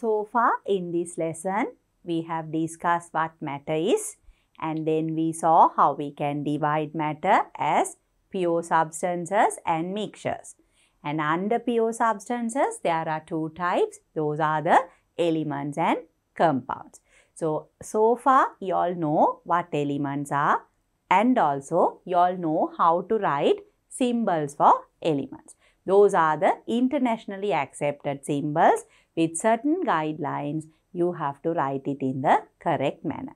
So far in this lesson, we have discussed what matter is and then we saw how we can divide matter as pure substances and mixtures. And under pure substances, there are two types. Those are the elements and compounds. So, so far you all know what elements are and also you all know how to write symbols for elements. Those are the internationally accepted symbols with certain guidelines, you have to write it in the correct manner.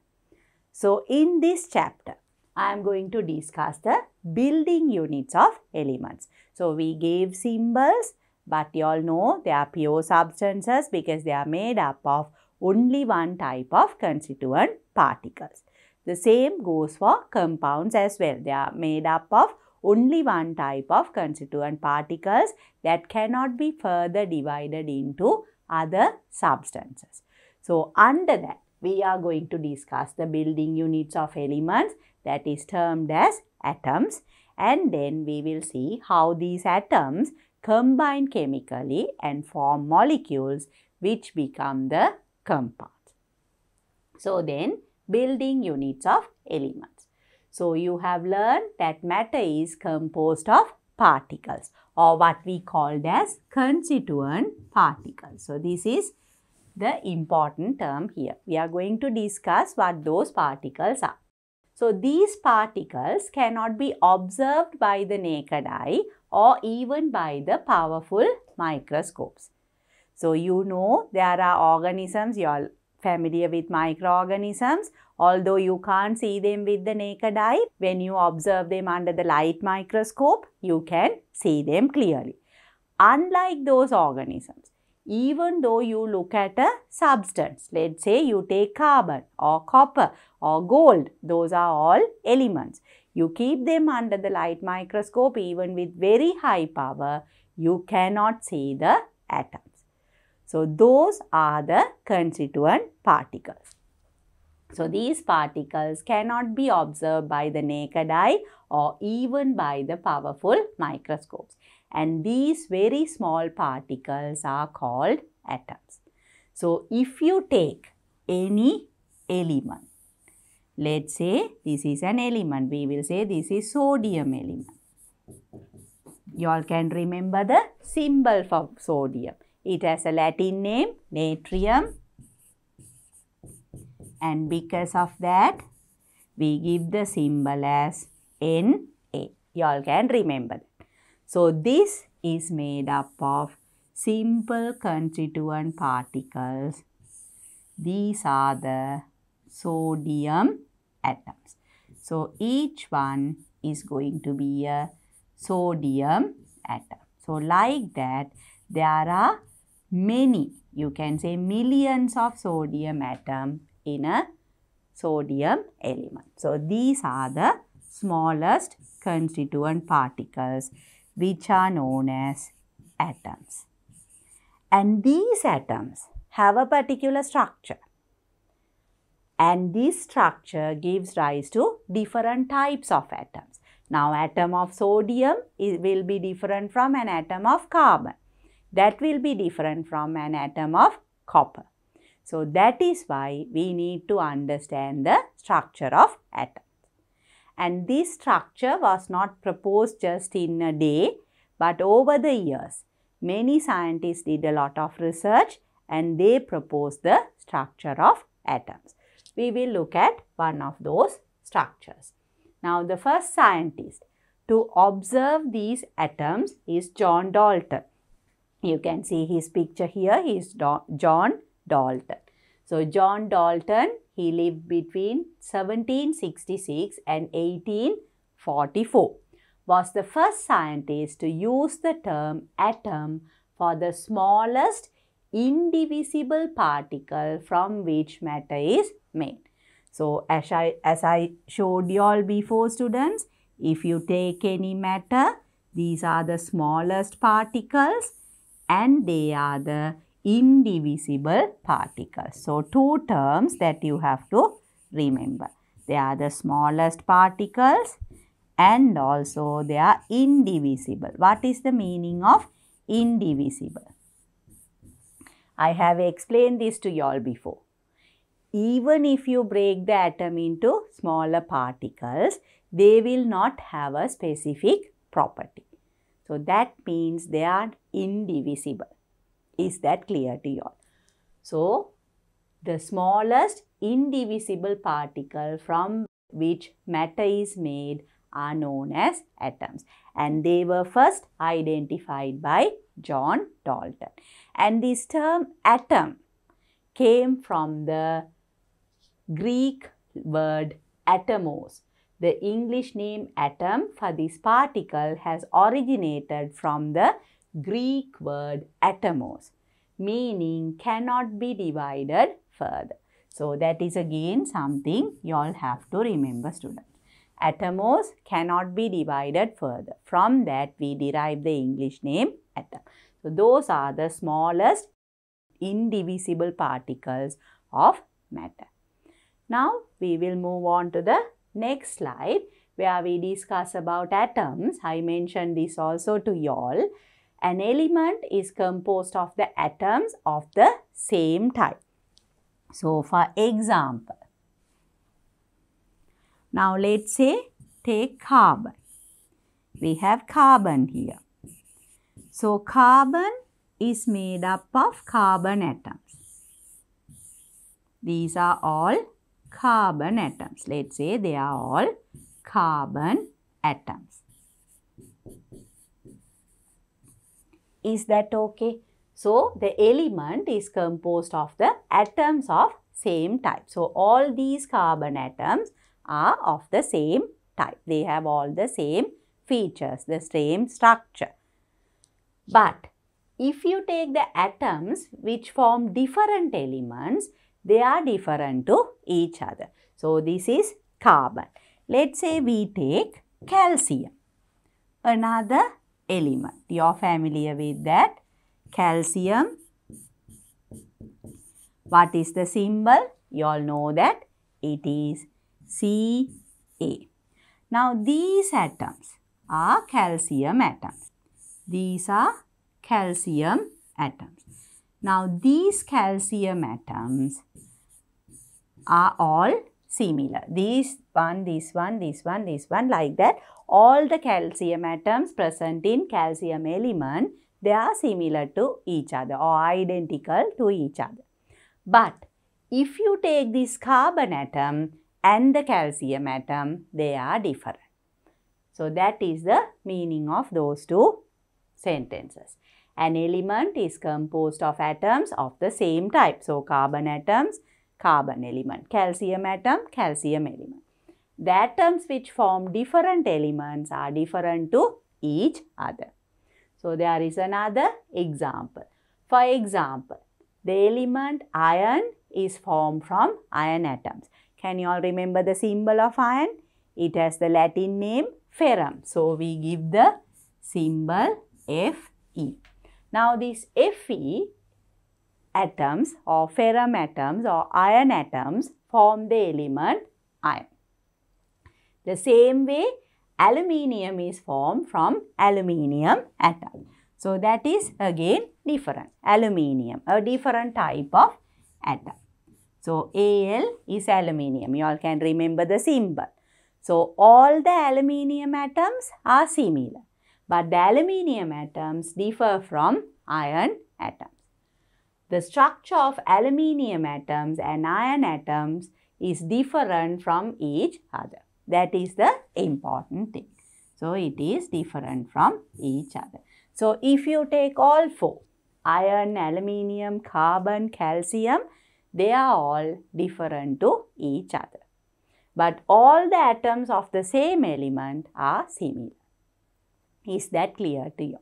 So, in this chapter, I am going to discuss the building units of elements. So, we gave symbols, but you all know they are pure substances because they are made up of only one type of constituent particles. The same goes for compounds as well. They are made up of only one type of constituent particles that cannot be further divided into other substances. So, under that we are going to discuss the building units of elements that is termed as atoms and then we will see how these atoms combine chemically and form molecules which become the compounds. So then building units of elements. So you have learned that matter is composed of particles or what we called as constituent particles. So, this is the important term here. We are going to discuss what those particles are. So, these particles cannot be observed by the naked eye or even by the powerful microscopes. So, you know there are organisms, you all familiar with microorganisms although you can't see them with the naked eye when you observe them under the light microscope you can see them clearly unlike those organisms even though you look at a substance let's say you take carbon or copper or gold those are all elements you keep them under the light microscope even with very high power you cannot see the atom so, those are the constituent particles. So, these particles cannot be observed by the naked eye or even by the powerful microscopes. And these very small particles are called atoms. So, if you take any element, let's say this is an element, we will say this is sodium element. You all can remember the symbol for sodium. It has a Latin name, natrium. And because of that, we give the symbol as Na. You all can remember that. So, this is made up of simple constituent particles. These are the sodium atoms. So, each one is going to be a sodium atom. So, like that, there are many, you can say millions of sodium atom in a sodium element. So, these are the smallest constituent particles which are known as atoms. And these atoms have a particular structure. And this structure gives rise to different types of atoms. Now, atom of sodium is, will be different from an atom of carbon that will be different from an atom of copper. So that is why we need to understand the structure of atoms. And this structure was not proposed just in a day, but over the years, many scientists did a lot of research and they proposed the structure of atoms. We will look at one of those structures. Now the first scientist to observe these atoms is John Dalton. You can see his picture here. He is John Dalton. So, John Dalton, he lived between 1766 and 1844, was the first scientist to use the term atom for the smallest indivisible particle from which matter is made. So, as I, as I showed you all before students, if you take any matter, these are the smallest particles and they are the indivisible particles. So, two terms that you have to remember. They are the smallest particles and also they are indivisible. What is the meaning of indivisible? I have explained this to you all before. Even if you break the atom into smaller particles, they will not have a specific property. So that means they are indivisible. Is that clear to you all? So, the smallest indivisible particle from which matter is made are known as atoms and they were first identified by John Dalton. And this term atom came from the Greek word atomos. The English name atom for this particle has originated from the Greek word atomos, meaning cannot be divided further. So that is again something you all have to remember students. Atomos cannot be divided further. From that we derive the English name atom. So those are the smallest indivisible particles of matter. Now we will move on to the next slide where we discuss about atoms. I mentioned this also to y'all. An element is composed of the atoms of the same type. So, for example, now let's say take carbon. We have carbon here. So, carbon is made up of carbon atoms. These are all carbon atoms. Let's say they are all carbon atoms. Is that okay? So, the element is composed of the atoms of same type. So, all these carbon atoms are of the same type. They have all the same features, the same structure. But if you take the atoms which form different elements, they are different to each other. So, this is carbon. Let's say we take calcium, another element. You are familiar with that. Calcium. What is the symbol? You all know that it is Ca. Now these atoms are calcium atoms. These are calcium atoms. Now these calcium atoms are all similar. These one, this one, this one, this one like that. All the calcium atoms present in calcium element, they are similar to each other or identical to each other. But if you take this carbon atom and the calcium atom, they are different. So that is the meaning of those two sentences. An element is composed of atoms of the same type. So carbon atoms carbon element, calcium atom, calcium element. The atoms which form different elements are different to each other. So, there is another example. For example, the element iron is formed from iron atoms. Can you all remember the symbol of iron? It has the Latin name ferrum. So, we give the symbol Fe. Now, this Fe atoms or ferrum atoms or iron atoms form the element iron. The same way aluminium is formed from aluminium atom. So that is again different aluminium a different type of atom. So Al is aluminium you all can remember the symbol. So all the aluminium atoms are similar but the aluminium atoms differ from iron atoms. The structure of aluminium atoms and iron atoms is different from each other. That is the important thing. So, it is different from each other. So, if you take all four, iron, aluminium, carbon, calcium, they are all different to each other. But all the atoms of the same element are similar. Is that clear to you?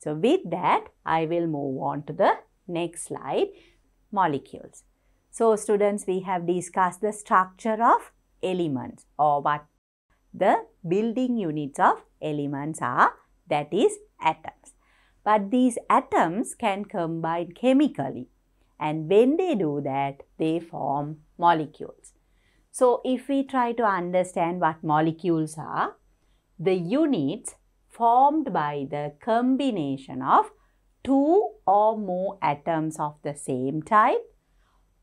So, with that, I will move on to the Next slide, molecules. So students, we have discussed the structure of elements or what the building units of elements are, that is atoms. But these atoms can combine chemically and when they do that, they form molecules. So if we try to understand what molecules are, the units formed by the combination of two or more atoms of the same type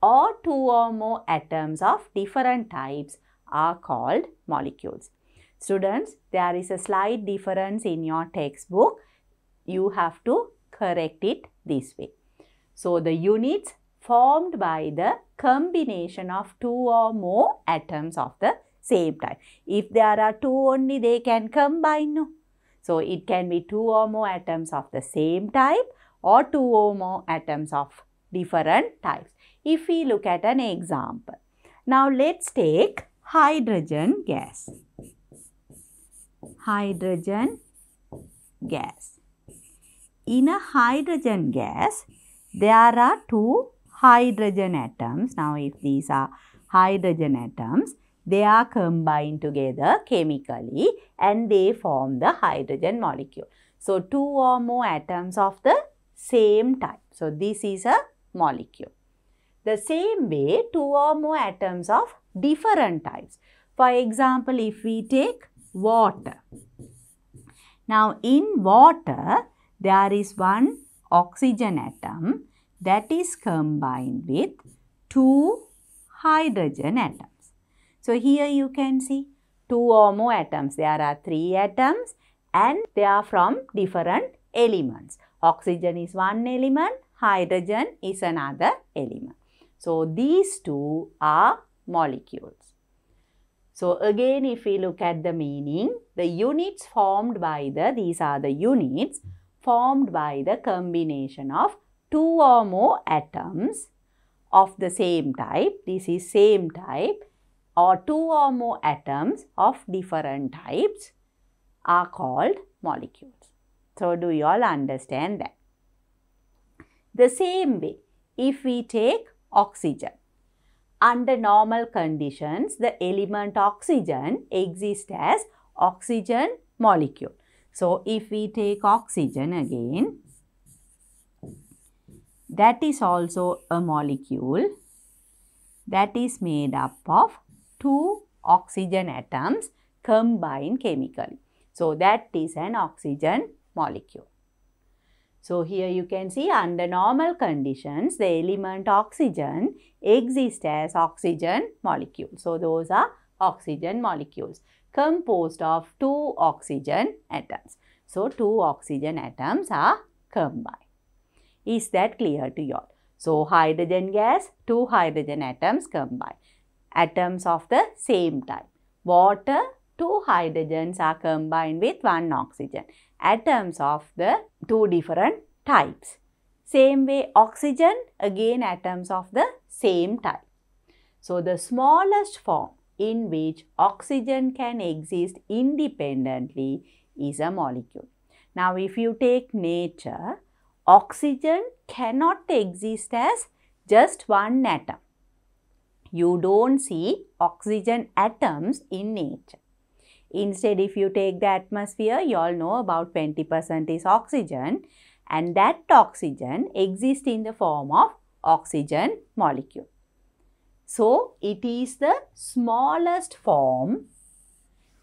or two or more atoms of different types are called molecules. Students, there is a slight difference in your textbook. You have to correct it this way. So, the units formed by the combination of two or more atoms of the same type. If there are two only, they can combine. No? So it can be two or more atoms of the same type or two or more atoms of different types. If we look at an example. Now let's take hydrogen gas. Hydrogen gas. In a hydrogen gas, there are two hydrogen atoms. Now if these are hydrogen atoms, they are combined together chemically and they form the hydrogen molecule. So, two or more atoms of the same type. So, this is a molecule. The same way, two or more atoms of different types. For example, if we take water. Now, in water, there is one oxygen atom that is combined with two hydrogen atoms. So here you can see two or more atoms. There are three atoms and they are from different elements. Oxygen is one element, hydrogen is another element. So these two are molecules. So again if we look at the meaning, the units formed by the, these are the units formed by the combination of two or more atoms of the same type. This is same type or two or more atoms of different types are called molecules. So, do you all understand that? The same way, if we take oxygen, under normal conditions, the element oxygen exists as oxygen molecule. So, if we take oxygen again, that is also a molecule that is made up of two oxygen atoms combine chemically. So, that is an oxygen molecule. So, here you can see under normal conditions the element oxygen exists as oxygen molecule. So, those are oxygen molecules composed of two oxygen atoms. So, two oxygen atoms are combined. Is that clear to you all? So, hydrogen gas, two hydrogen atoms combine atoms of the same type. Water, two hydrogens are combined with one oxygen. Atoms of the two different types. Same way oxygen, again atoms of the same type. So, the smallest form in which oxygen can exist independently is a molecule. Now, if you take nature, oxygen cannot exist as just one atom you don't see oxygen atoms in nature. Instead, if you take the atmosphere, you all know about 20% is oxygen and that oxygen exists in the form of oxygen molecule. So, it is the smallest form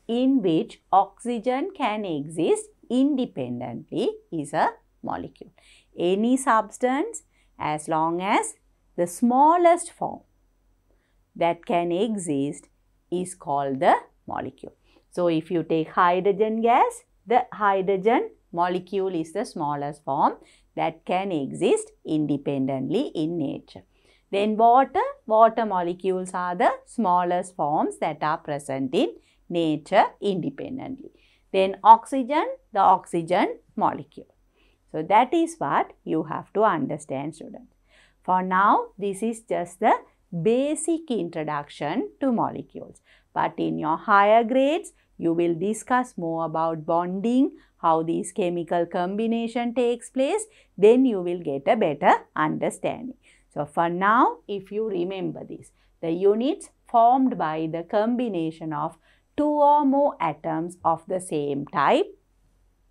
in which oxygen can exist independently is a molecule. Any substance as long as the smallest form that can exist is called the molecule. So, if you take hydrogen gas, the hydrogen molecule is the smallest form that can exist independently in nature. Then water, water molecules are the smallest forms that are present in nature independently. Then oxygen, the oxygen molecule. So, that is what you have to understand students. For now, this is just the basic introduction to molecules. But in your higher grades, you will discuss more about bonding, how these chemical combination takes place, then you will get a better understanding. So, for now, if you remember this, the units formed by the combination of two or more atoms of the same type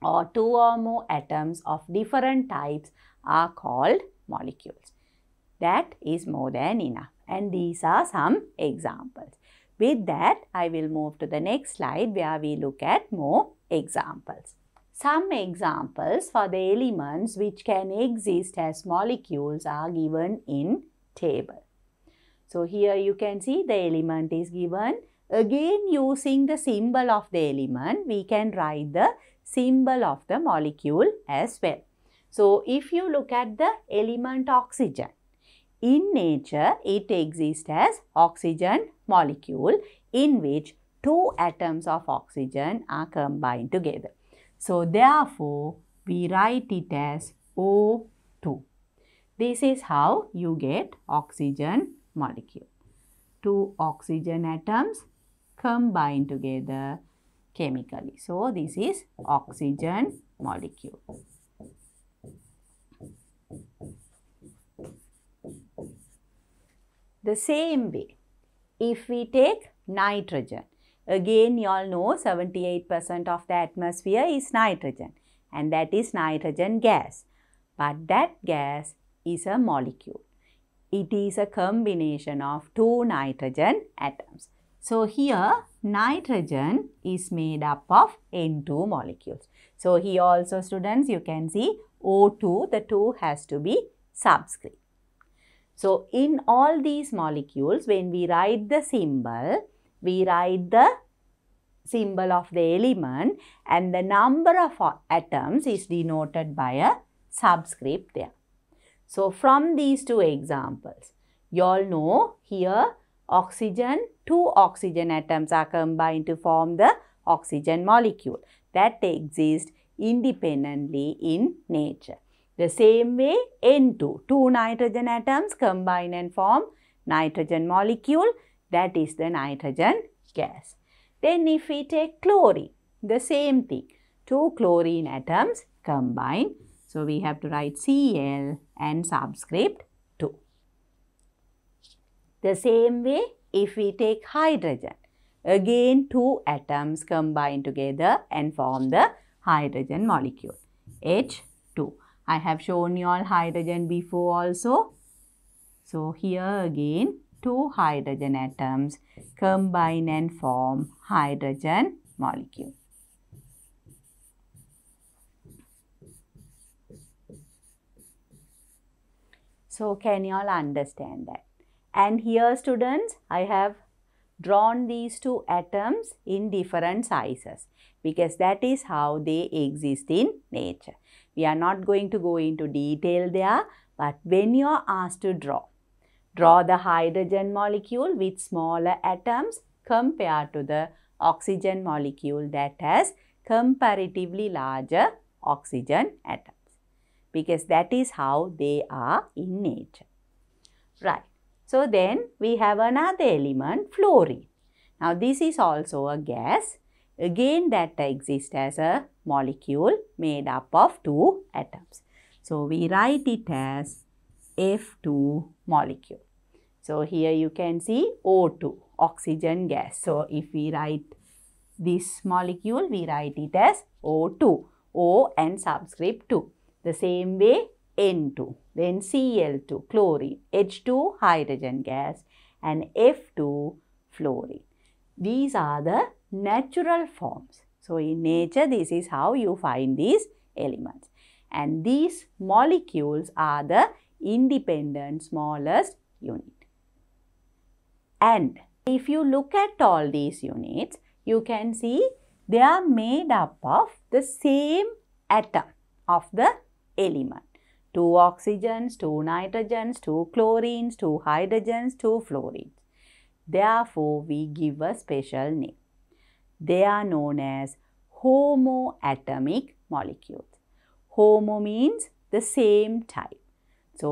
or two or more atoms of different types are called molecules. That is more than enough. And these are some examples. With that, I will move to the next slide where we look at more examples. Some examples for the elements which can exist as molecules are given in table. So here you can see the element is given. Again using the symbol of the element, we can write the symbol of the molecule as well. So if you look at the element oxygen, in nature, it exists as oxygen molecule in which two atoms of oxygen are combined together. So, therefore, we write it as O2. This is how you get oxygen molecule. Two oxygen atoms combine together chemically. So, this is oxygen molecule. The same way, if we take nitrogen, again you all know 78% of the atmosphere is nitrogen and that is nitrogen gas. But that gas is a molecule. It is a combination of two nitrogen atoms. So here nitrogen is made up of N2 molecules. So here also students you can see O2 the 2 has to be subscript. So, in all these molecules, when we write the symbol, we write the symbol of the element and the number of atoms is denoted by a subscript there. So, from these two examples, you all know here oxygen, two oxygen atoms are combined to form the oxygen molecule that exists independently in nature. The same way N2, two nitrogen atoms combine and form nitrogen molecule that is the nitrogen gas. Then if we take chlorine, the same thing, two chlorine atoms combine. So we have to write Cl and subscript 2. The same way if we take hydrogen, again two atoms combine together and form the hydrogen molecule H I have shown you all hydrogen before also. So here again two hydrogen atoms combine and form hydrogen molecule. So can you all understand that? And here students I have drawn these two atoms in different sizes because that is how they exist in nature. We are not going to go into detail there but when you are asked to draw, draw the hydrogen molecule with smaller atoms compared to the oxygen molecule that has comparatively larger oxygen atoms because that is how they are in nature. Right. So then we have another element fluorine. Now this is also a gas. Again that exists as a molecule made up of two atoms. So we write it as F2 molecule. So here you can see O2 oxygen gas. So if we write this molecule we write it as O2 O and subscript 2. The same way N2 then Cl2 chlorine, H2 hydrogen gas and F2 fluorine. These are the natural forms. So in nature this is how you find these elements and these molecules are the independent smallest unit. And if you look at all these units, you can see they are made up of the same atom of the element. 2 oxygens, 2 nitrogens, 2 chlorines, 2 hydrogens, 2 fluorines. Therefore, we give a special name. They are known as homoatomic molecules. Homo means the same type. So,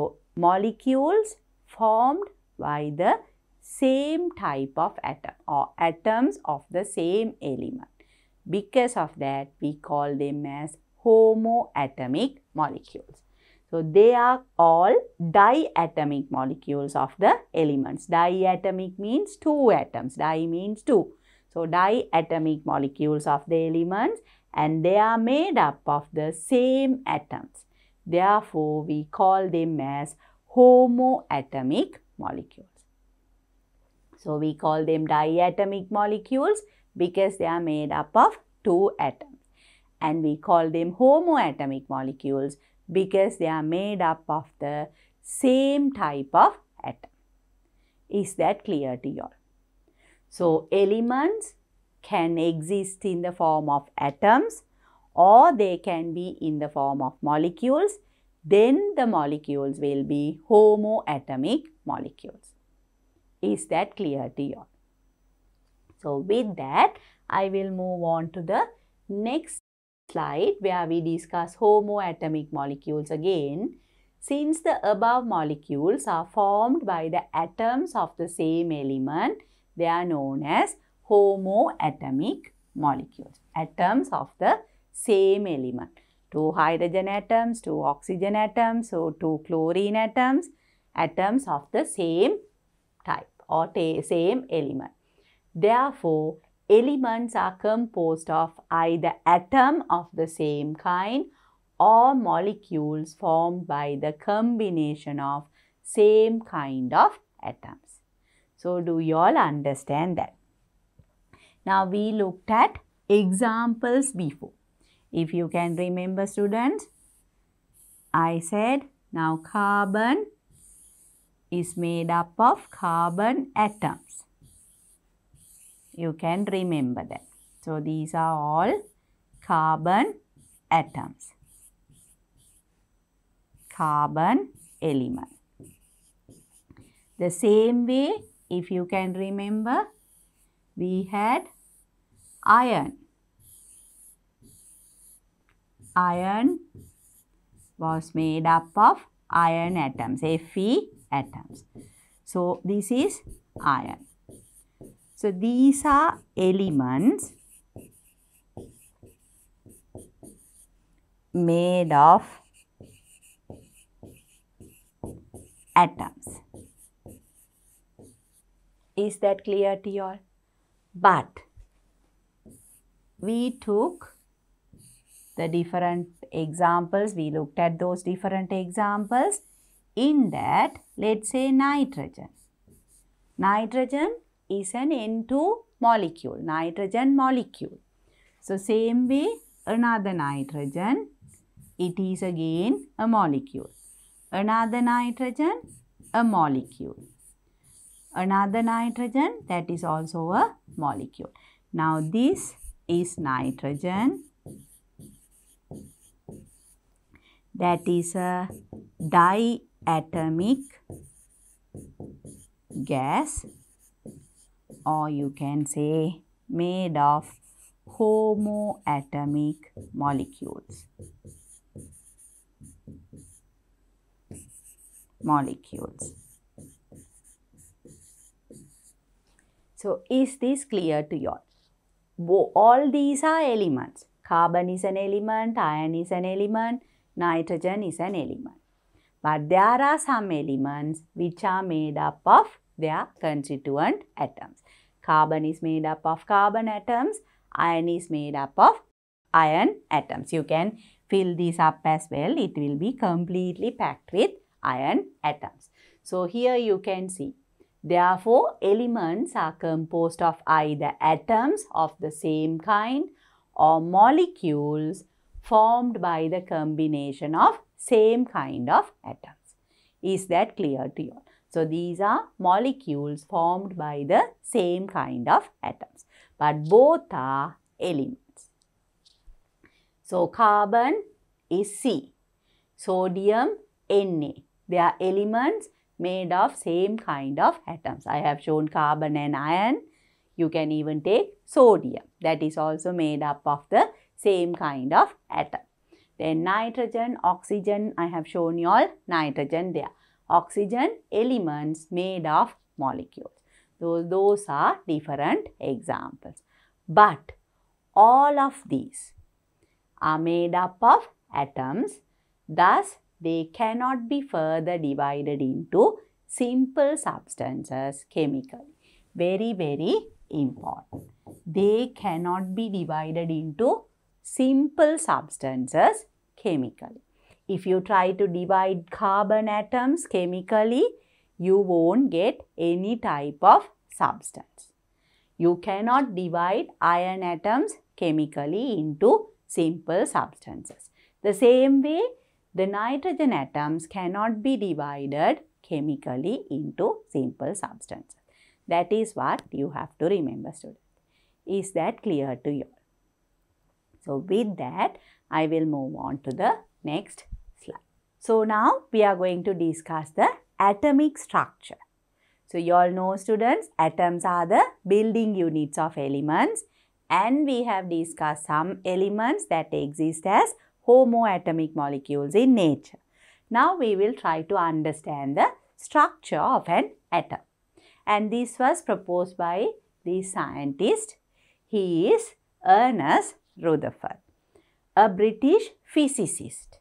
molecules formed by the same type of atom or atoms of the same element. Because of that, we call them as homoatomic molecules. So they are all diatomic molecules of the elements. Diatomic means two atoms. Di means two. So diatomic molecules of the elements and they are made up of the same atoms. Therefore, we call them as homoatomic molecules. So we call them diatomic molecules because they are made up of two atoms. And we call them homoatomic molecules because they are made up of the same type of atom. Is that clear to you all? So, elements can exist in the form of atoms or they can be in the form of molecules. Then the molecules will be homoatomic molecules. Is that clear to you all? So, with that, I will move on to the next slide where we discuss homoatomic molecules again. Since the above molecules are formed by the atoms of the same element, they are known as homoatomic molecules, atoms of the same element. Two hydrogen atoms, two oxygen atoms, so two chlorine atoms, atoms of the same type or same element. Therefore, elements are composed of either atom of the same kind or molecules formed by the combination of same kind of atoms. So, do you all understand that? Now, we looked at examples before. If you can remember students, I said now carbon is made up of carbon atoms you can remember that. So, these are all carbon atoms, carbon element. The same way if you can remember we had iron. Iron was made up of iron atoms, Fe atoms. So, this is iron. So, these are elements made of atoms. Is that clear to you all? But we took the different examples, we looked at those different examples. In that, let's say nitrogen. Nitrogen is an N2 molecule, nitrogen molecule. So, same way another nitrogen, it is again a molecule. Another nitrogen, a molecule. Another nitrogen, that is also a molecule. Now, this is nitrogen. That is a diatomic gas or you can say made of homoatomic molecules. Molecules. So, is this clear to you all? All these are elements. Carbon is an element, iron is an element, nitrogen is an element. But there are some elements which are made up of their constituent atoms. Carbon is made up of carbon atoms. Iron is made up of iron atoms. You can fill these up as well. It will be completely packed with iron atoms. So here you can see. Therefore, elements are composed of either atoms of the same kind or molecules formed by the combination of same kind of atoms. Is that clear to you? So these are molecules formed by the same kind of atoms. But both are elements. So carbon is C. Sodium Na. They are elements made of same kind of atoms. I have shown carbon and iron. You can even take sodium. That is also made up of the same kind of atom. Then nitrogen, oxygen, I have shown you all nitrogen there oxygen elements made of molecules. Those, those are different examples. But all of these are made up of atoms. Thus, they cannot be further divided into simple substances chemically. Very, very important. They cannot be divided into simple substances chemically. If you try to divide carbon atoms chemically, you won't get any type of substance. You cannot divide iron atoms chemically into simple substances. The same way, the nitrogen atoms cannot be divided chemically into simple substances. That is what you have to remember students. Is that clear to you? So with that, I will move on to the next so now we are going to discuss the atomic structure. So you all know students, atoms are the building units of elements and we have discussed some elements that exist as homoatomic molecules in nature. Now we will try to understand the structure of an atom. And this was proposed by the scientist. He is Ernest Rutherford, a British physicist.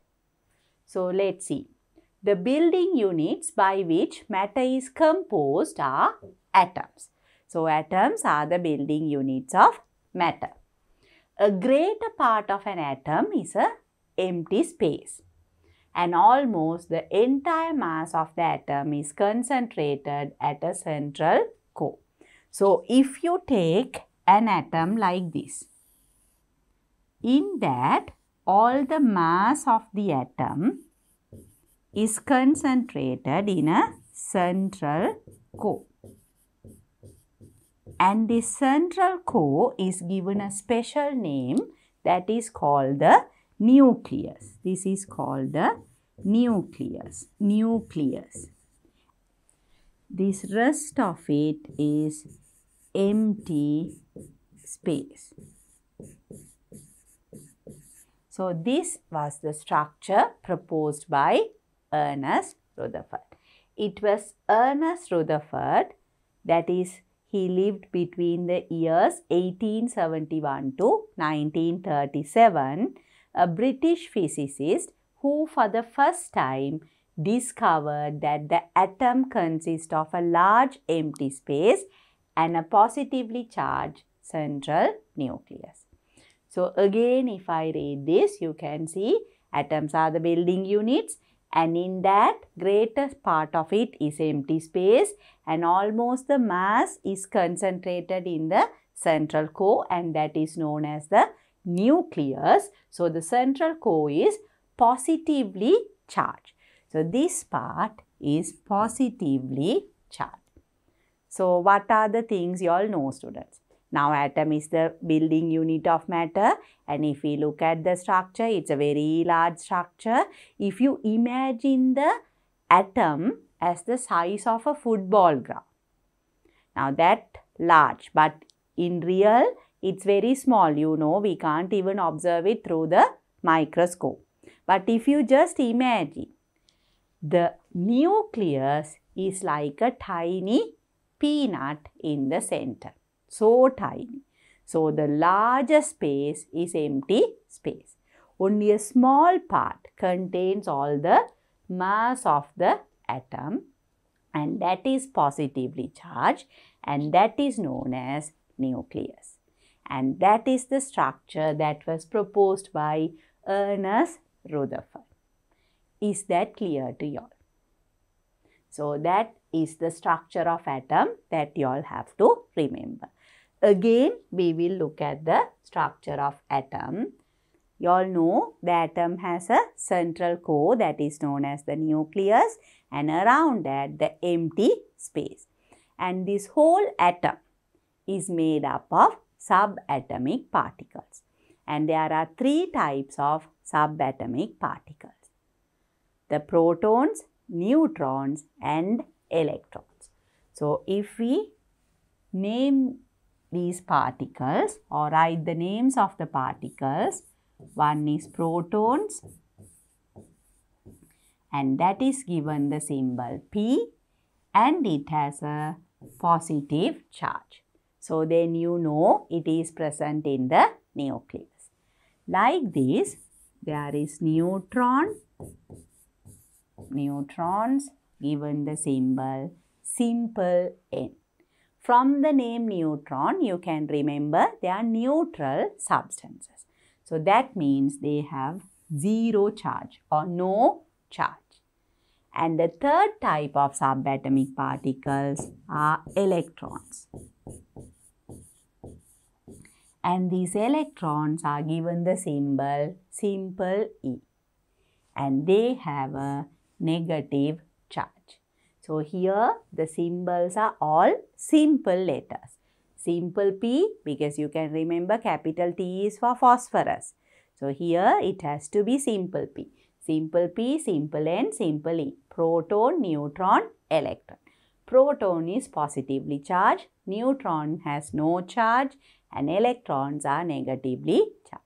So let's see. The building units by which matter is composed are atoms. So atoms are the building units of matter. A greater part of an atom is a empty space and almost the entire mass of the atom is concentrated at a central core. So if you take an atom like this, in that all the mass of the atom is concentrated in a central core. And the central core is given a special name that is called the nucleus. This is called the nucleus. Nucleus. This rest of it is empty space. So this was the structure proposed by Ernest Rutherford. It was Ernest Rutherford that is he lived between the years 1871 to 1937, a British physicist who for the first time discovered that the atom consists of a large empty space and a positively charged central nucleus. So again if I read this you can see atoms are the building units and in that greatest part of it is empty space and almost the mass is concentrated in the central core and that is known as the nucleus. So, the central core is positively charged. So, this part is positively charged. So, what are the things you all know students? Now atom is the building unit of matter and if we look at the structure, it's a very large structure. If you imagine the atom as the size of a football ground. Now that large but in real it's very small you know we can't even observe it through the microscope. But if you just imagine the nucleus is like a tiny peanut in the center so tiny. So the larger space is empty space. Only a small part contains all the mass of the atom and that is positively charged and that is known as nucleus. And that is the structure that was proposed by Ernest Rutherford. Is that clear to you all? So that is the structure of atom that you all have to remember. Again, we will look at the structure of atom. You all know the atom has a central core that is known as the nucleus and around that the empty space. And this whole atom is made up of subatomic particles. And there are three types of subatomic particles. The protons, neutrons and electrons. So, if we name these particles or write the names of the particles. One is protons and that is given the symbol P and it has a positive charge. So then you know it is present in the nucleus. Like this, there is neutron, neutrons given the symbol simple N. From the name neutron, you can remember they are neutral substances. So that means they have zero charge or no charge. And the third type of subatomic particles are electrons. And these electrons are given the symbol simple E. And they have a negative so here the symbols are all simple letters. Simple P because you can remember capital T is for phosphorus. So here it has to be simple P. Simple P, simple N, simple E. Proton, neutron, electron. Proton is positively charged, neutron has no charge and electrons are negatively charged.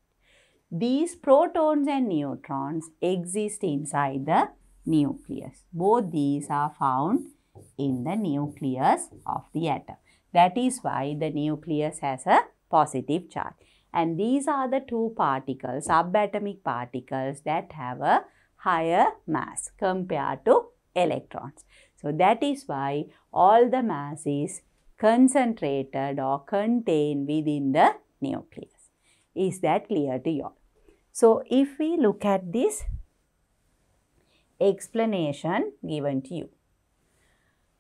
These protons and neutrons exist inside the nucleus. Both these are found in the nucleus of the atom. That is why the nucleus has a positive charge. And these are the two particles, subatomic particles that have a higher mass compared to electrons. So that is why all the mass is concentrated or contained within the nucleus. Is that clear to you all? So if we look at this explanation given to you.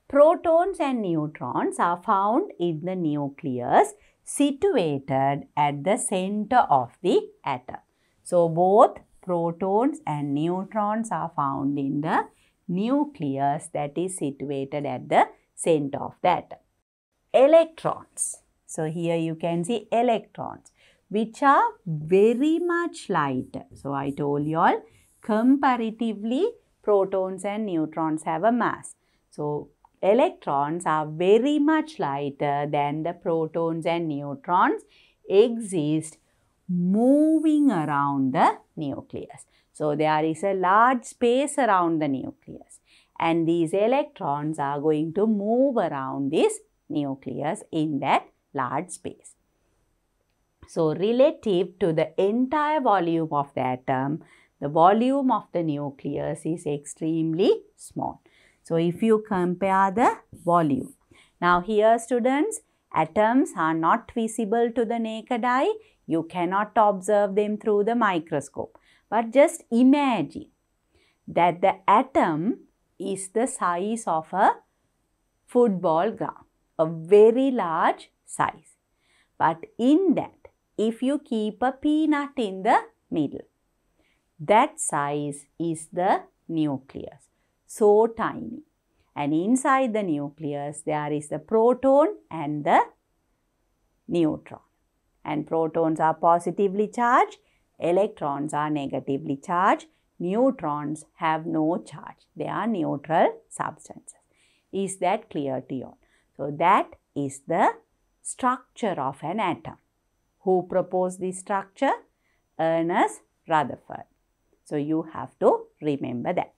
Protons and neutrons are found in the nucleus situated at the center of the atom. So, both protons and neutrons are found in the nucleus that is situated at the center of the atom. Electrons. So, here you can see electrons which are very much lighter. So, I told you all comparatively protons and neutrons have a mass. So, electrons are very much lighter than the protons and neutrons exist moving around the nucleus. So, there is a large space around the nucleus and these electrons are going to move around this nucleus in that large space. So, relative to the entire volume of the atom, the volume of the nucleus is extremely small. So, if you compare the volume. Now, here students, atoms are not visible to the naked eye. You cannot observe them through the microscope. But just imagine that the atom is the size of a football ground, a very large size. But in that, if you keep a peanut in the middle, that size is the nucleus. So tiny. And inside the nucleus, there is the proton and the neutron. And protons are positively charged, electrons are negatively charged, neutrons have no charge. They are neutral substances. Is that clear to you So that is the structure of an atom. Who proposed this structure? Ernest Rutherford. So you have to remember that.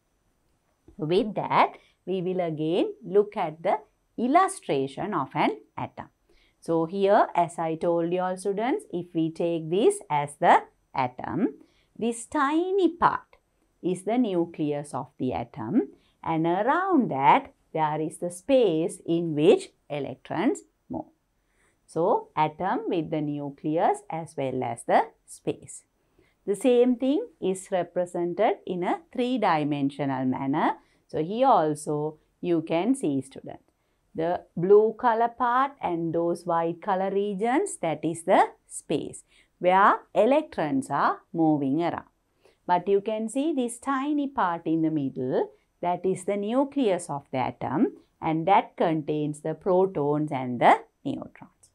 With that, we will again look at the illustration of an atom. So here, as I told you all students, if we take this as the atom, this tiny part is the nucleus of the atom and around that there is the space in which electrons move. So, atom with the nucleus as well as the space. The same thing is represented in a three-dimensional manner. So here also you can see student, The blue color part and those white color regions that is the space where electrons are moving around. But you can see this tiny part in the middle that is the nucleus of the atom and that contains the protons and the neutrons.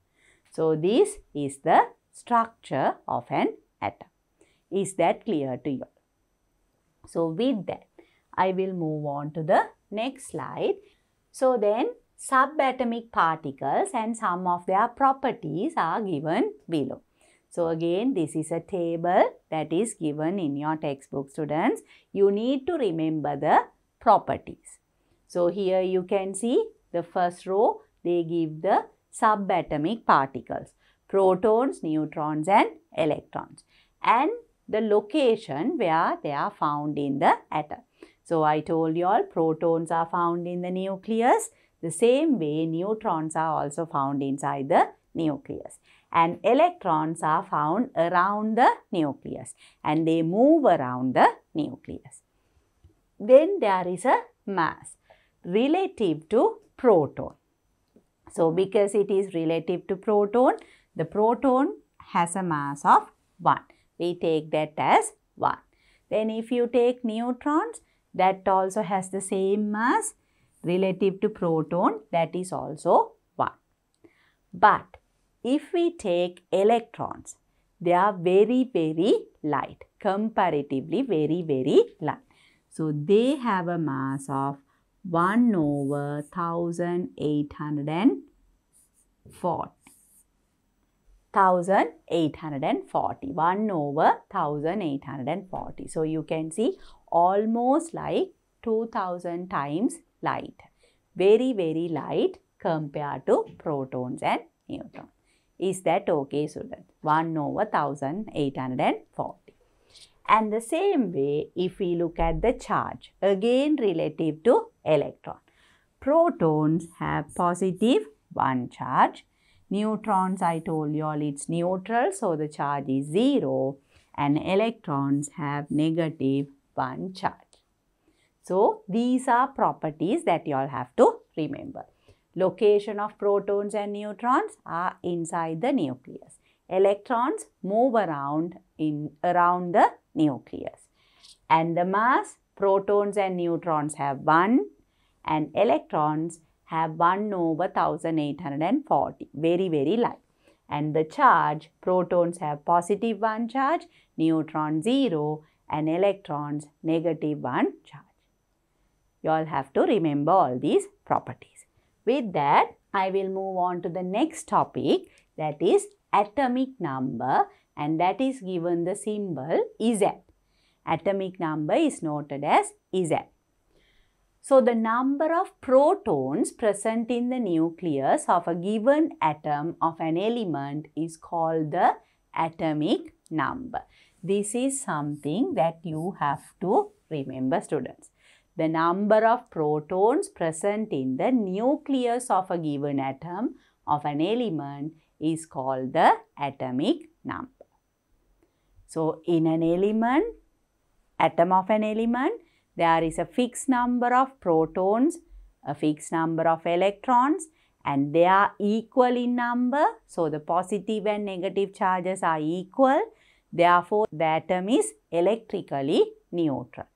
So this is the structure of an atom. Is that clear to you? So with that, I will move on to the next slide. So then subatomic particles and some of their properties are given below. So again, this is a table that is given in your textbook students. You need to remember the properties. So here you can see the first row, they give the subatomic particles, protons, neutrons and electrons. And the location where they are found in the atom. So I told you all protons are found in the nucleus. The same way neutrons are also found inside the nucleus. And electrons are found around the nucleus and they move around the nucleus. Then there is a mass relative to proton. So because it is relative to proton, the proton has a mass of 1. We take that as 1. Then if you take neutrons, that also has the same mass relative to proton, that is also 1. But if we take electrons, they are very, very light, comparatively very, very light. So, they have a mass of 1 over 1840. 1840 1 over 1840 so you can see almost like 2000 times light very very light compared to protons and neutrons is that okay student 1 over 1840 and the same way if we look at the charge again relative to electron protons have positive 1 charge Neutrons, I told you all, it's neutral, so the charge is 0 and electrons have negative 1 charge. So, these are properties that you all have to remember. Location of protons and neutrons are inside the nucleus. Electrons move around in around the nucleus. And the mass, protons and neutrons have 1 and electrons have 1 over 1840 very very light and the charge protons have positive 1 charge neutron 0 and electrons negative 1 charge. You all have to remember all these properties. With that I will move on to the next topic that is atomic number and that is given the symbol Z. Atomic number is noted as Z. So, the number of protons present in the nucleus of a given atom of an element is called the atomic number. This is something that you have to remember students. The number of protons present in the nucleus of a given atom of an element is called the atomic number. So, in an element, atom of an element, there is a fixed number of protons, a fixed number of electrons and they are equal in number. So, the positive and negative charges are equal. Therefore, the atom is electrically neutral.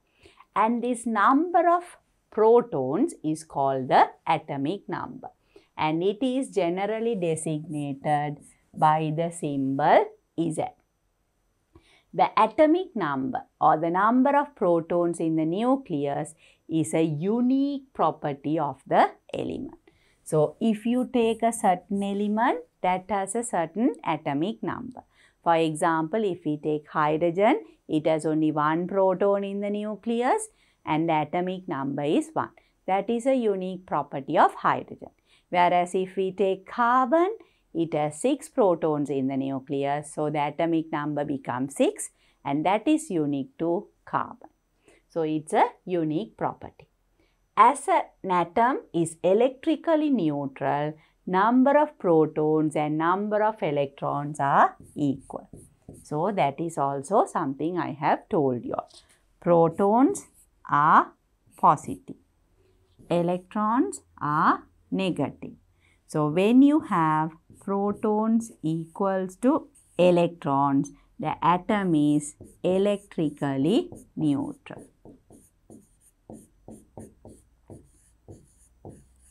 And this number of protons is called the atomic number. And it is generally designated by the symbol Z. The atomic number or the number of protons in the nucleus is a unique property of the element. So, if you take a certain element that has a certain atomic number. For example, if we take hydrogen, it has only one proton in the nucleus and the atomic number is 1. That is a unique property of hydrogen. Whereas if we take carbon, it has 6 protons in the nucleus, so the atomic number becomes 6 and that is unique to carbon. So it's a unique property. As an atom is electrically neutral, number of protons and number of electrons are equal. So that is also something I have told you. Protons are positive. Electrons are negative. So when you have protons equals to electrons. The atom is electrically neutral.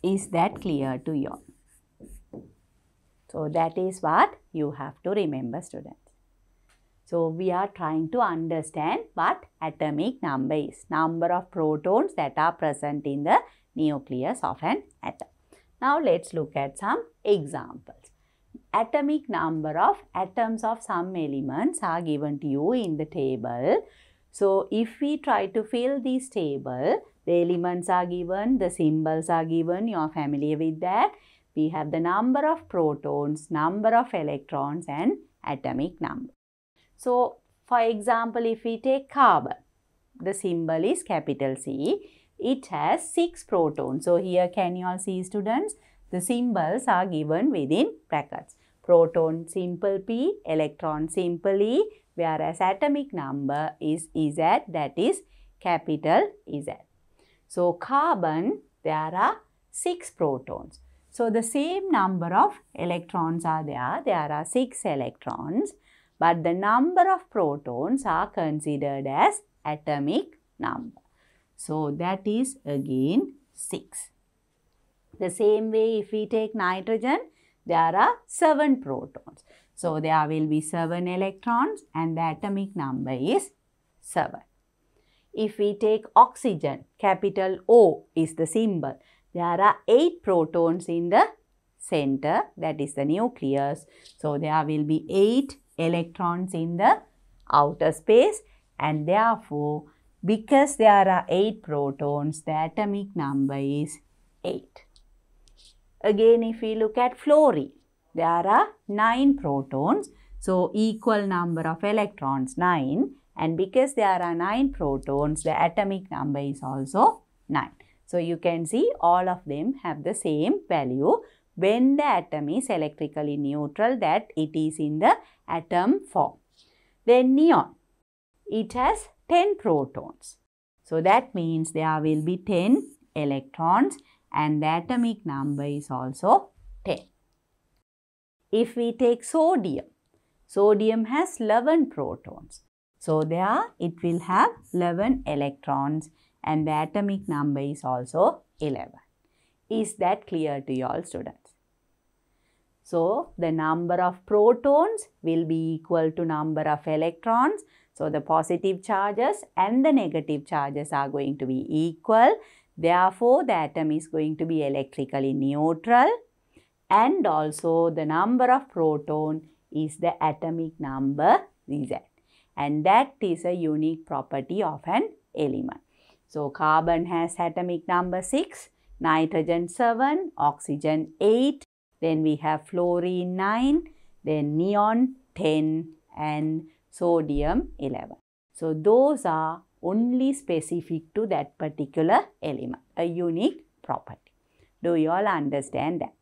Is that clear to you? So that is what you have to remember students. So we are trying to understand what atomic number is. Number of protons that are present in the nucleus of an atom. Now let's look at some examples atomic number of atoms of some elements are given to you in the table. So, if we try to fill this table, the elements are given, the symbols are given, you are familiar with that. We have the number of protons, number of electrons and atomic number. So, for example, if we take carbon, the symbol is capital C. It has 6 protons. So, here can you all see students? The symbols are given within brackets proton simple p, electron simple e, whereas atomic number is Z that is capital Z. So, carbon there are 6 protons. So, the same number of electrons are there, there are 6 electrons but the number of protons are considered as atomic number. So, that is again 6. The same way if we take nitrogen, there are 7 protons. So, there will be 7 electrons and the atomic number is 7. If we take oxygen, capital O is the symbol. There are 8 protons in the center that is the nucleus. So, there will be 8 electrons in the outer space and therefore, because there are 8 protons, the atomic number is 8. Again, if we look at fluorine, there are 9 protons. So, equal number of electrons, 9. And because there are 9 protons, the atomic number is also 9. So, you can see all of them have the same value. When the atom is electrically neutral, that it is in the atom form. Then neon, it has 10 protons. So, that means there will be 10 electrons and the atomic number is also 10. If we take sodium, sodium has 11 protons. So there it will have 11 electrons and the atomic number is also 11. Is that clear to you all students? So the number of protons will be equal to number of electrons. So the positive charges and the negative charges are going to be equal Therefore, the atom is going to be electrically neutral and also the number of proton is the atomic number Z. And that is a unique property of an element. So, carbon has atomic number 6, nitrogen 7, oxygen 8, then we have fluorine 9, then neon 10 and sodium 11. So, those are only specific to that particular element, a unique property. Do you all understand that?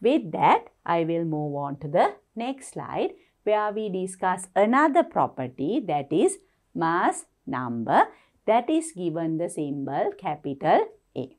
With that, I will move on to the next slide where we discuss another property that is mass number that is given the symbol capital A.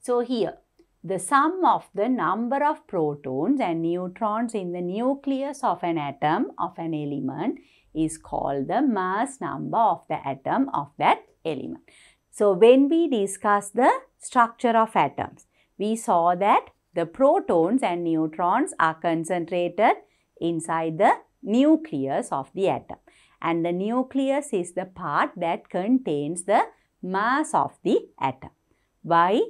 So here, the sum of the number of protons and neutrons in the nucleus of an atom of an element is called the mass number of the atom of that element. So, when we discuss the structure of atoms, we saw that the protons and neutrons are concentrated inside the nucleus of the atom. And the nucleus is the part that contains the mass of the atom. Why?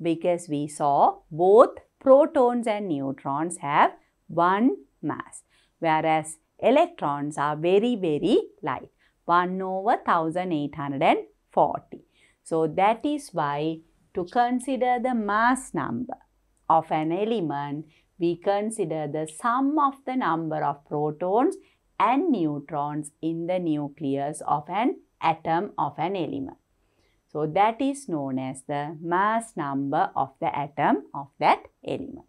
Because we saw both protons and neutrons have one mass. Whereas electrons are very, very light. 1 over 1840. So that is why to consider the mass number of an element, we consider the sum of the number of protons and neutrons in the nucleus of an atom of an element. So that is known as the mass number of the atom of that element.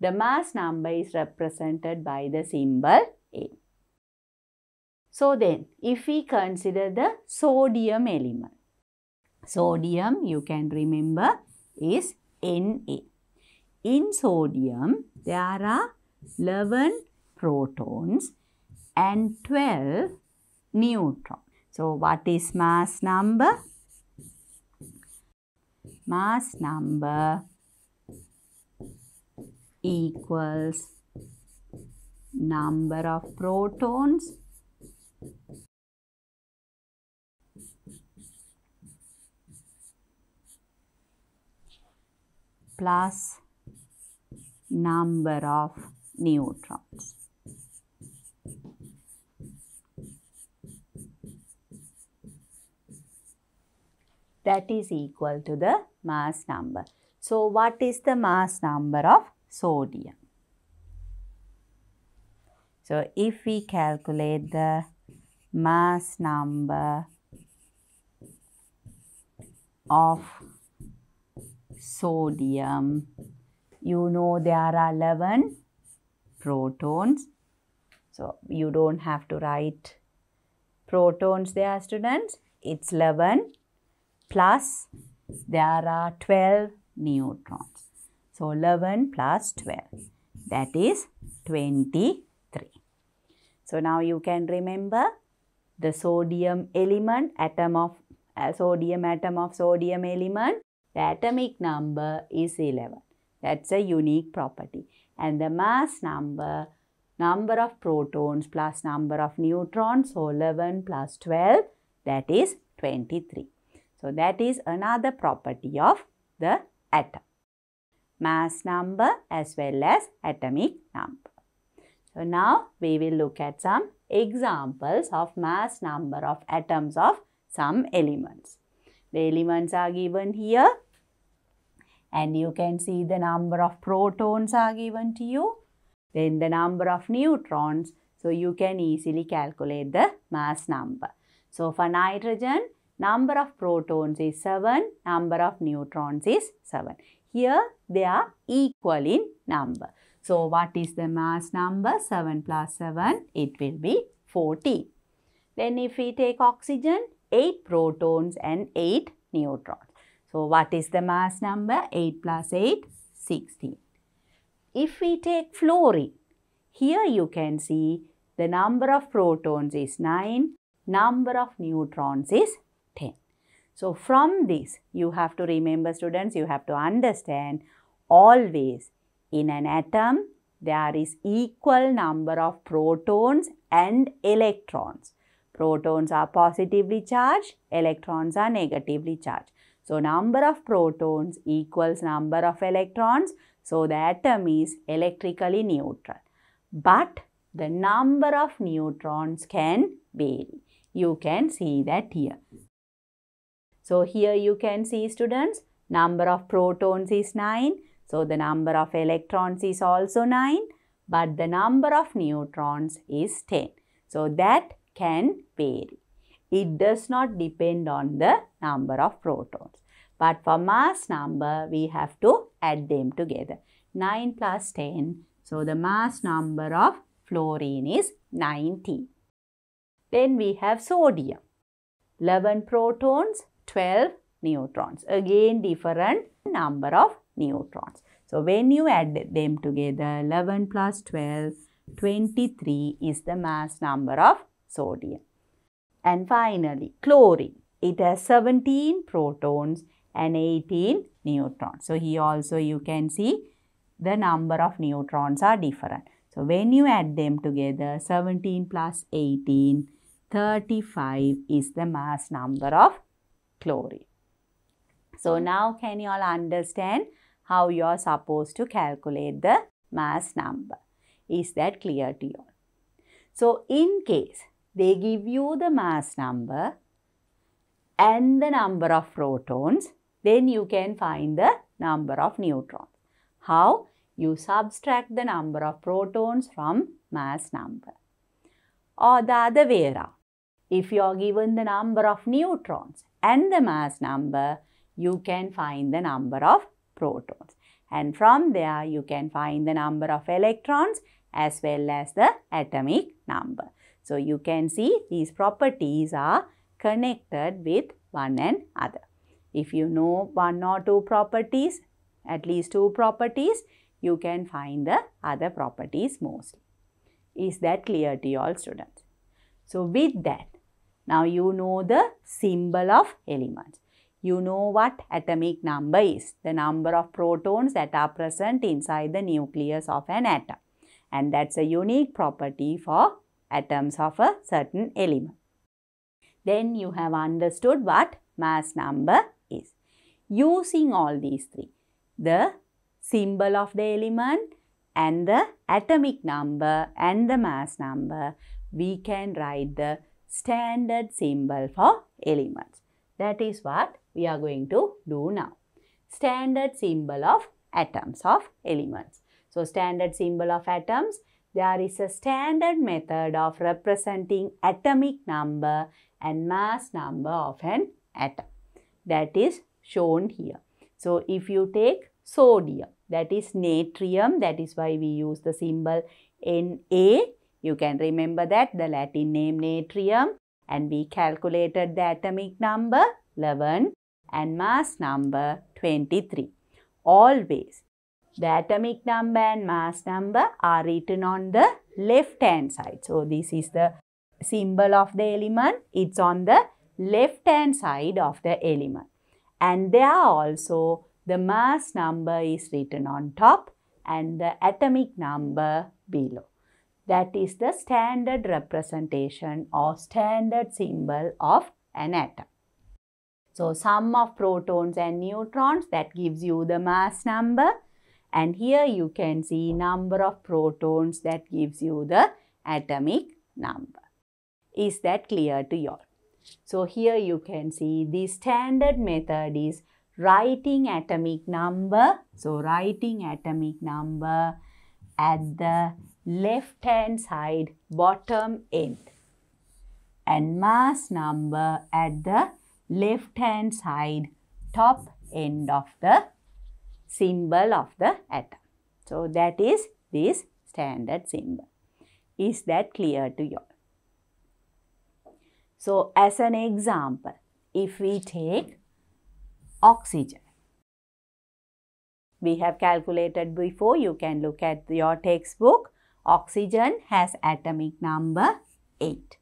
The mass number is represented by the symbol so then, if we consider the sodium element, sodium you can remember is Na. In sodium, there are 11 protons and 12 neutrons. So, what is mass number? Mass number equals number of protons plus number of neutrons. That is equal to the mass number. So, what is the mass number of sodium? So, if we calculate the mass number of sodium. You know there are 11 protons. So you don't have to write protons there students. It's 11 plus there are 12 neutrons. So 11 plus 12 that is 23. So now you can remember the sodium element atom of uh, sodium atom of sodium element the atomic number is 11 that's a unique property and the mass number number of protons plus number of neutrons so 11 plus 12 that is 23 so that is another property of the atom mass number as well as atomic number so now we will look at some examples of mass number of atoms of some elements. The elements are given here and you can see the number of protons are given to you. Then the number of neutrons. So you can easily calculate the mass number. So for nitrogen, number of protons is 7, number of neutrons is 7. Here they are equal in number. So what is the mass number? 7 plus 7, it will be 40. Then if we take oxygen, 8 protons and 8 neutrons. So what is the mass number? 8 plus 8, 16. If we take fluorine, here you can see the number of protons is 9, number of neutrons is 10. So from this, you have to remember students, you have to understand always in an atom, there is equal number of protons and electrons. Protons are positively charged, electrons are negatively charged. So, number of protons equals number of electrons. So, the atom is electrically neutral. But the number of neutrons can vary. You can see that here. So, here you can see students, number of protons is 9, so, the number of electrons is also 9 but the number of neutrons is 10. So, that can vary. It does not depend on the number of protons. But for mass number, we have to add them together. 9 plus 10. So, the mass number of fluorine is 90. Then we have sodium. 11 protons, 12 neutrons. Again different number of neutrons. So when you add them together, 11 plus 12, 23 is the mass number of sodium. And finally, chlorine. It has 17 protons and 18 neutrons. So here also you can see the number of neutrons are different. So when you add them together, 17 plus 18, 35 is the mass number of chlorine. So now can you all understand how you are supposed to calculate the mass number. Is that clear to you? So, in case they give you the mass number and the number of protons, then you can find the number of neutrons. How? You subtract the number of protons from mass number. Or the other way around. If you are given the number of neutrons and the mass number, you can find the number of protons. And from there you can find the number of electrons as well as the atomic number. So you can see these properties are connected with one and other. If you know one or two properties, at least two properties, you can find the other properties mostly. Is that clear to you all students? So with that, now you know the symbol of elements. You know what atomic number is, the number of protons that are present inside the nucleus of an atom. And that's a unique property for atoms of a certain element. Then you have understood what mass number is. Using all these three, the symbol of the element and the atomic number and the mass number, we can write the standard symbol for elements. That is what we are going to do now. Standard symbol of atoms of elements. So, standard symbol of atoms, there is a standard method of representing atomic number and mass number of an atom. That is shown here. So, if you take sodium, that is natrium, that is why we use the symbol Na. You can remember that, the Latin name natrium. And we calculated the atomic number 11 and mass number 23. Always the atomic number and mass number are written on the left hand side. So this is the symbol of the element. It's on the left hand side of the element. And there are also the mass number is written on top and the atomic number below. That is the standard representation or standard symbol of an atom. So sum of protons and neutrons that gives you the mass number and here you can see number of protons that gives you the atomic number. Is that clear to you all? So here you can see the standard method is writing atomic number. So writing atomic number at the left hand side bottom end and mass number at the left hand side top end of the symbol of the atom. So that is this standard symbol. Is that clear to you? So as an example, if we take oxygen, we have calculated before, you can look at your textbook. Oxygen has atomic number 8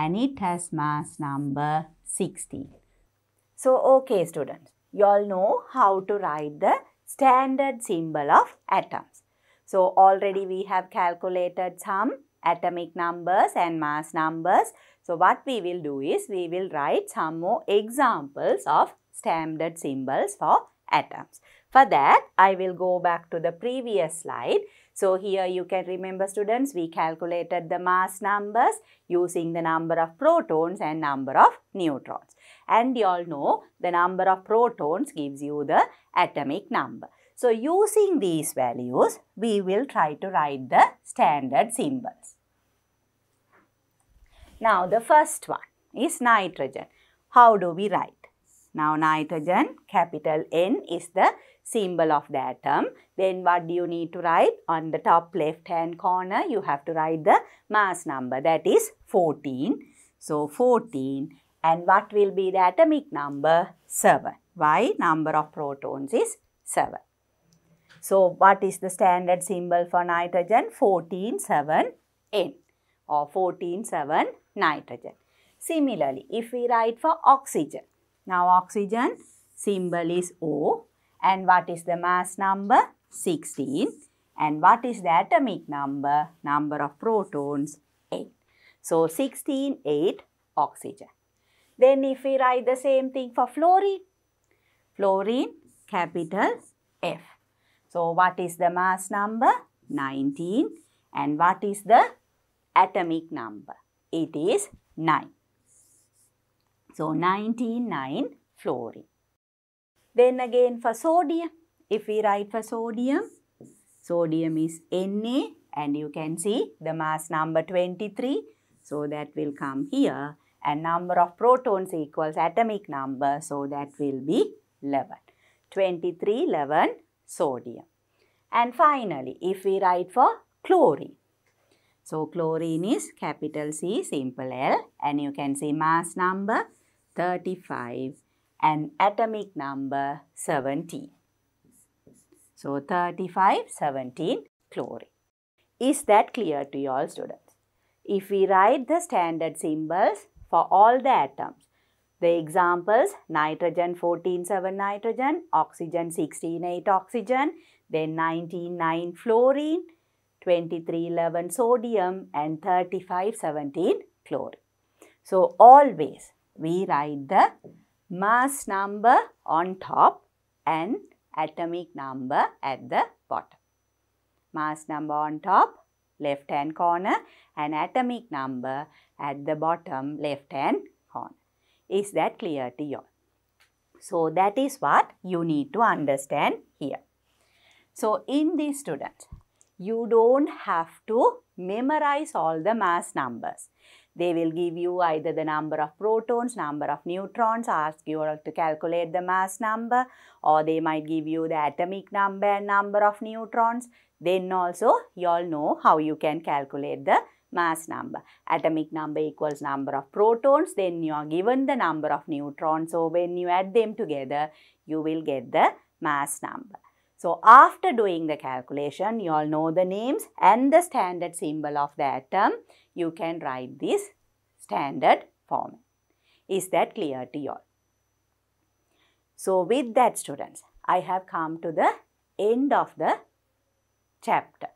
and it has mass number 16. So, okay students, you all know how to write the standard symbol of atoms. So, already we have calculated some atomic numbers and mass numbers. So, what we will do is we will write some more examples of standard symbols for atoms. For that, I will go back to the previous slide so here you can remember students, we calculated the mass numbers using the number of protons and number of neutrons. And you all know the number of protons gives you the atomic number. So using these values, we will try to write the standard symbols. Now the first one is nitrogen. How do we write? Now nitrogen, capital N is the symbol of the atom. Then what do you need to write? On the top left hand corner, you have to write the mass number that is 14. So 14 and what will be the atomic number? 7. Why? Number of protons is 7. So what is the standard symbol for nitrogen? 14, 7, N or 14, 7, nitrogen. Similarly, if we write for oxygen, now oxygen symbol is O and what is the mass number? 16. And what is the atomic number? Number of protons? 8. So 16, 8, oxygen. Then if we write the same thing for fluorine, fluorine capital F. So what is the mass number? 19. And what is the atomic number? It is 9. So 19, 9 fluorine. Then again for sodium, if we write for sodium, sodium is Na and you can see the mass number 23. So that will come here and number of protons equals atomic number. So that will be 11. 23, 11 sodium. And finally, if we write for chlorine. So chlorine is capital C simple L and you can see mass number 35 and atomic number 17. So 35, 17 chlorine. Is that clear to you all students? If we write the standard symbols for all the atoms, the examples nitrogen 14, 7 nitrogen, oxygen 16, 8 oxygen, then 19, 9 fluorine, 23, 11 sodium and 35, 17 chlorine. So always we write the mass number on top and atomic number at the bottom. Mass number on top, left hand corner and atomic number at the bottom, left hand corner. Is that clear to you? So that is what you need to understand here. So in the students, you don't have to memorize all the mass numbers. They will give you either the number of protons, number of neutrons, ask you to calculate the mass number or they might give you the atomic number and number of neutrons. Then also you all know how you can calculate the mass number. Atomic number equals number of protons. Then you are given the number of neutrons. So when you add them together, you will get the mass number. So after doing the calculation, you all know the names and the standard symbol of the atom. You can write this standard form. Is that clear to you all? So with that students, I have come to the end of the chapter.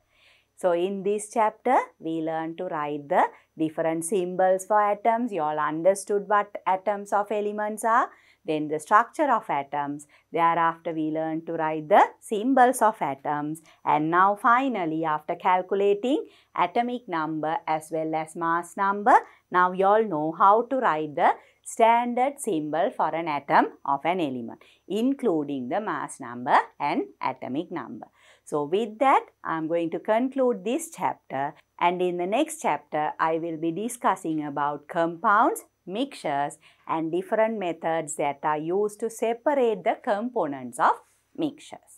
So in this chapter, we learn to write the different symbols for atoms. You all understood what atoms of elements are. Then the structure of atoms. Thereafter we learned to write the symbols of atoms. And now finally after calculating atomic number as well as mass number, now you all know how to write the standard symbol for an atom of an element including the mass number and atomic number. So with that I am going to conclude this chapter and in the next chapter I will be discussing about compounds mixtures and different methods that are used to separate the components of mixtures.